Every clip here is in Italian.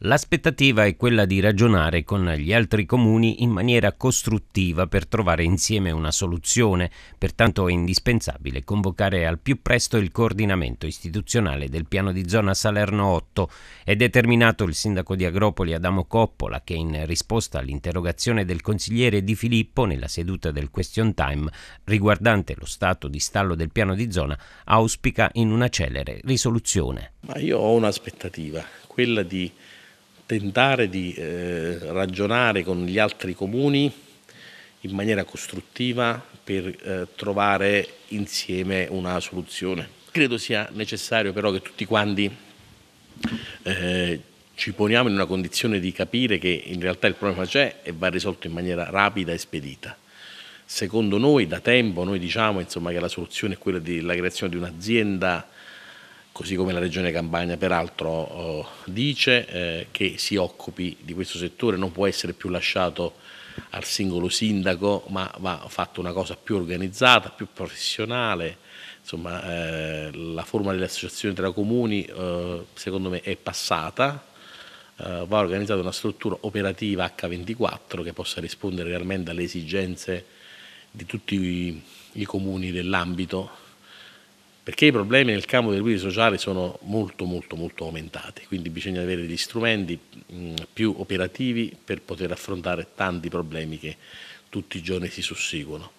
L'aspettativa è quella di ragionare con gli altri comuni in maniera costruttiva per trovare insieme una soluzione, pertanto è indispensabile convocare al più presto il coordinamento istituzionale del piano di zona Salerno 8. È determinato il sindaco di Agropoli Adamo Coppola che in risposta all'interrogazione del consigliere Di Filippo nella seduta del question time riguardante lo stato di stallo del piano di zona auspica in una celere risoluzione. Ma io ho un'aspettativa, quella di tentare di eh, ragionare con gli altri comuni in maniera costruttiva per eh, trovare insieme una soluzione. Credo sia necessario però che tutti quanti eh, ci poniamo in una condizione di capire che in realtà il problema c'è e va risolto in maniera rapida e spedita. Secondo noi da tempo noi diciamo insomma, che la soluzione è quella della creazione di un'azienda così come la Regione Campania peraltro oh, dice, eh, che si occupi di questo settore, non può essere più lasciato al singolo sindaco, ma va fatta una cosa più organizzata, più professionale. Insomma, eh, la forma delle associazioni tra comuni eh, secondo me è passata, eh, va organizzata una struttura operativa H24 che possa rispondere realmente alle esigenze di tutti i, i comuni dell'ambito perché i problemi nel campo delle politiche sociali sono molto molto molto aumentati, quindi bisogna avere degli strumenti più operativi per poter affrontare tanti problemi che tutti i giorni si susseguono.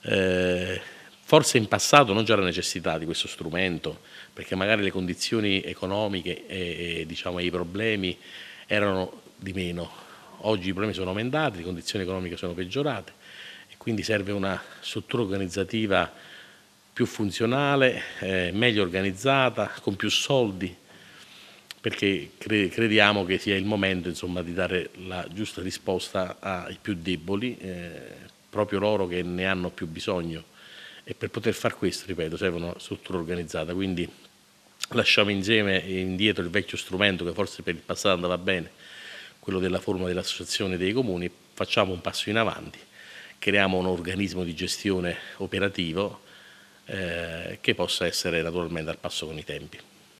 Eh, forse in passato non c'era necessità di questo strumento, perché magari le condizioni economiche e, e diciamo, i problemi erano di meno. Oggi i problemi sono aumentati, le condizioni economiche sono peggiorate e quindi serve una struttura organizzativa più funzionale, eh, meglio organizzata, con più soldi, perché cre crediamo che sia il momento insomma, di dare la giusta risposta ai più deboli, eh, proprio loro che ne hanno più bisogno. E per poter fare questo, ripeto, serve una struttura organizzata. Quindi lasciamo insieme e indietro il vecchio strumento che forse per il passato andava bene, quello della forma dell'associazione dei comuni, facciamo un passo in avanti, creiamo un organismo di gestione operativo eh, che possa essere naturalmente al passo con i tempi.